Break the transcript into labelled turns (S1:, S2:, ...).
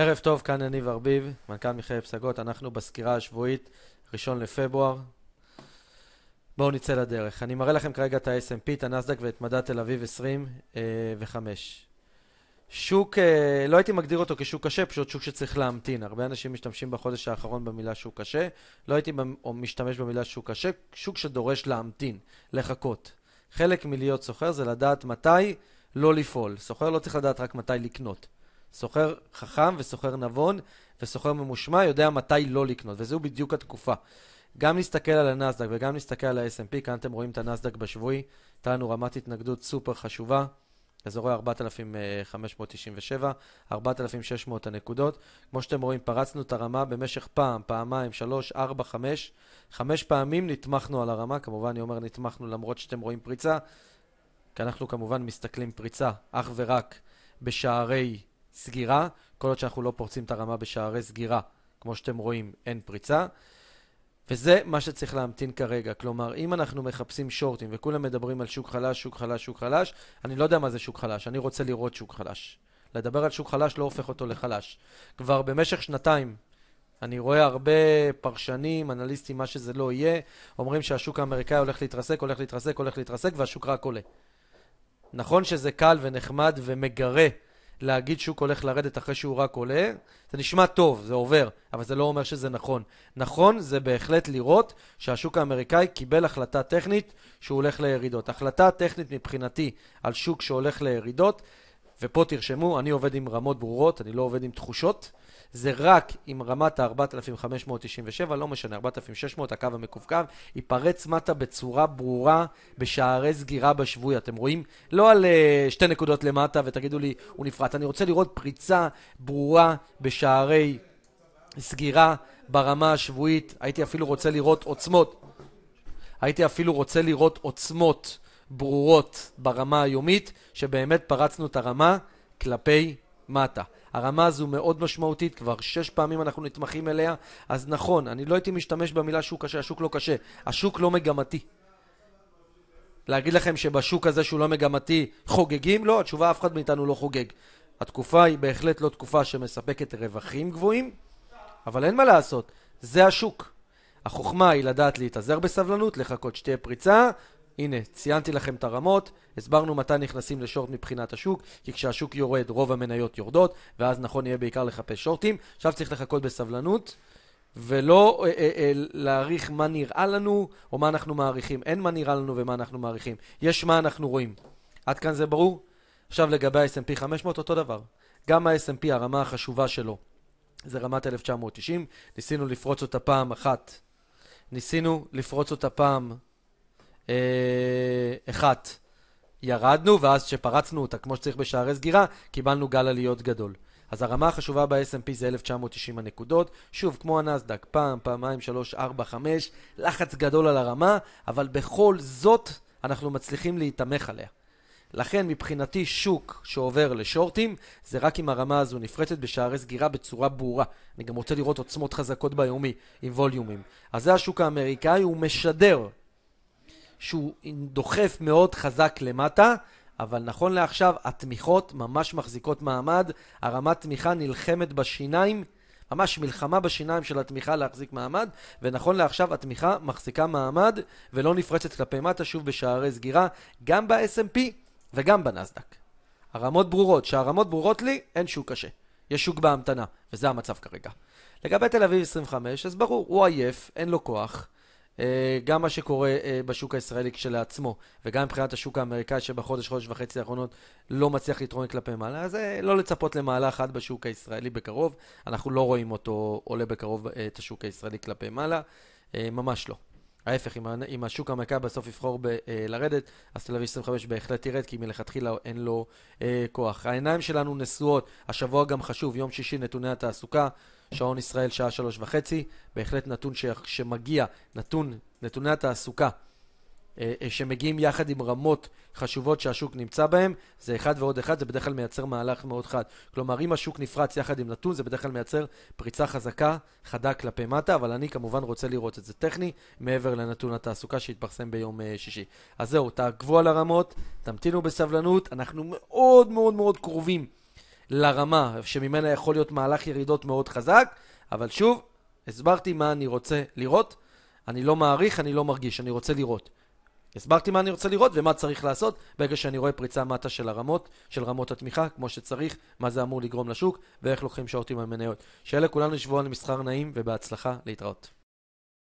S1: ערב טוב, כאן יניב ארביב, מנכ"ל מכלל פסגות, אנחנו בסקירה השבועית, ראשון לפברואר. בואו נצא לדרך. אני מראה לכם כרגע את ה smp את הנסדק ואת מדד תל אביב 25. אה, שוק, אה, לא הייתי מגדיר אותו כשוק קשה, פשוט שוק שצריך להמתין. הרבה אנשים משתמשים בחודש האחרון במילה שוק קשה, לא הייתי משתמש במילה שוק קשה, שוק שדורש להמתין, לחכות. חלק מלהיות סוחר זה לדעת מתי לא לפעול. סוחר לא צריך לדעת רק מתי לקנות. סוחר חכם וסוחר נבון וסוחר ממושמע יודע מתי לא לקנות, וזו בדיוק התקופה. גם נסתכל על הנסדק וגם נסתכל על ה-S&P, כאן אתם רואים את הנסדק בשבועי, הייתה לנו רמת התנגדות סופר חשובה, אזורי 4,597, 4,600 הנקודות. כמו שאתם רואים, פרצנו את הרמה במשך פעם, פעמיים, שלוש, ארבע, חמש. חמש פעמים נתמכנו על הרמה, כמובן אני אומר נתמכנו למרות שאתם רואים פריצה, כי אנחנו כמובן מסתכלים פריצה אך ורק בשערי סגירה. כל עוד שאנחנו לא פורצים את הרמה בשערי סגירה, כמו שאתם רואים, אין פריצה. וזה מה שצריך להמתין כרגע. כלומר, אם אנחנו מחפשים שורטים וכולם מדברים על שוק חלש, שוק חלש, שוק חלש, אני לא יודע מה זה שוק חלש, אני רוצה לראות שוק חלש. לדבר על שוק חלש לא הופך אותו לחלש. כבר במשך שנתיים אני רואה הרבה פרשנים, אנליסטים, מה שזה לא יהיה, אומרים שהשוק האמריקאי הולך להתרסק, הולך להתרסק, הולך להתרסק, והשוק רק עולה. נכון שזה קל ונחמד ומגרה להגיד שוק הולך לרדת אחרי שהוא רק עולה, זה נשמע טוב, זה עובר, אבל זה לא אומר שזה נכון. נכון זה בהחלט לראות שהשוק האמריקאי קיבל החלטה טכנית שהוא הולך לירידות. החלטה טכנית מבחינתי על שוק שהולך לירידות, ופה תרשמו, אני עובד עם רמות ברורות, אני לא עובד עם תחושות. זה רק אם רמת ה-4,597, לא משנה, 4,600, הקו המקווקו, ייפרץ מטה בצורה ברורה בשערי סגירה בשבוי. אתם רואים? לא על uh, שתי נקודות למטה ותגידו לי, הוא נפרץ. אני רוצה לראות פריצה ברורה בשערי סגירה ברמה השבועית. הייתי אפילו רוצה לראות עוצמות. הייתי אפילו רוצה לראות עוצמות ברורות ברמה היומית, שבאמת פרצנו את הרמה כלפי מטה. הרמה הזו מאוד משמעותית כבר, שש פעמים אנחנו נתמכים אליה, אז נכון, אני לא הייתי משתמש במילה שוק קשה, השוק לא קשה, השוק לא מגמתי. להגיד לכם שבשוק הזה שהוא לא מגמתי חוגגים? לא, התשובה אף אחד מאיתנו לא חוגג. התקופה היא בהחלט לא תקופה שמספקת רווחים גבוהים, אבל אין מה לעשות, זה השוק. החוכמה היא לדעת להתאזר בסבלנות, לחכות שתהיה פריצה, הנה, ציינתי לכם את הרמות, הסברנו מתי נכנסים לשורט מבחינת השוק, כי כשהשוק יורד רוב המניות יורדות, ואז נכון יהיה בעיקר לחפש שורטים. עכשיו צריך לחכות בסבלנות, ולא אה, אה, אה, להעריך מה נראה לנו או מה אנחנו מעריכים. אין מה נראה לנו ומה אנחנו מעריכים, יש מה אנחנו רואים. עד כאן זה ברור? עכשיו לגבי ה-S&P 500 אותו דבר. גם ה-S&P, הרמה החשובה שלו, זה רמת 1990, ניסינו לפרוץ אותה פעם אחת. ניסינו לפרוץ אותה פעם אה, אחת, ירדנו, ואז כשפרצנו אותה כמו שצריך בשערי סגירה, קיבלנו גל עליות גדול. אז הרמה החשובה ב-S&P זה 1990 הנקודות. שוב, כמו הנסדק, פעם, פעמיים, שלוש, ארבע, חמש, לחץ גדול על הרמה, אבל בכל זאת אנחנו מצליחים להיתמך עליה. לכן מבחינתי שוק שעובר לשורטים זה רק אם הרמה הזו נפרצת בשערי סגירה בצורה ברורה. אני גם רוצה לראות עוצמות חזקות ביומי עם ווליומים. אז זה השוק האמריקאי, הוא משדר שהוא דוחף מאוד חזק למטה, אבל נכון לעכשיו התמיכות ממש מחזיקות מעמד, הרמת תמיכה נלחמת בשיניים, ממש מלחמה בשיניים של התמיכה להחזיק מעמד, ונכון לעכשיו התמיכה מחזיקה מעמד ולא נפרצת כלפי מטה שוב בשערי סגירה, גם ב smp וגם בנסדק. הרמות ברורות, שהרמות ברורות לי, אין שוק קשה. יש שוק בהמתנה, וזה המצב כרגע. לגבי תל אביב 25, אז ברור, הוא עייף, אין לו כוח. אה, גם מה שקורה אה, בשוק הישראלי כשלעצמו, וגם מבחינת השוק האמריקאי שבחודש, חודש וחצי האחרונות לא מצליח להתרונן כלפי מעלה, אז אה, לא לצפות למעלה אחת בשוק הישראלי בקרוב, אנחנו לא רואים אותו עולה בקרוב את השוק הישראלי כלפי מעלה, ממש לא. ההפך, אם, אם השוק המכה בסוף יבחור ב, אה, לרדת, אז תל אביב 25 בהחלט ירד, כי מלכתחילה אין לו אה, כוח. העיניים שלנו נשואות, השבוע גם חשוב, יום שישי נתוני התעסוקה, שעון ישראל שעה שלוש וחצי, בהחלט נתון ש, שמגיע, נתון, נתוני התעסוקה אה, אה, שמגיעים יחד עם רמות חשובות שהשוק נמצא בהן, זה אחד ועוד אחד, זה בדרך כלל מייצר מהלך מאוד חד. כלומר, אם השוק נפרץ יחד עם נתון, זה בדרך כלל מייצר פריצה חזקה, חדה כלפי מטה, אבל אני כמובן רוצה לראות את זה טכני, מעבר לנתון התעסוקה שהתפרסם ביום אה, שישי. אז זהו, תעקבו על הרמות, תמתינו בסבלנות, אנחנו מאוד מאוד מאוד קרובים לרמה שממנה יכול להיות מהלך ירידות מאוד חזק, אבל שוב, הסברתי מה אני רוצה לראות. אני לא מעריך, אני לא מרגיש, אני רוצה לראות. הסברתי מה אני רוצה לראות ומה צריך לעשות ברגע שאני רואה פריצה מטה של הרמות, של רמות התמיכה, כמו שצריך, מה זה אמור לגרום לשוק ואיך לוקחים שעות עם המניות. שאלה כולנו שבוע למסחר נעים ובהצלחה להתראות.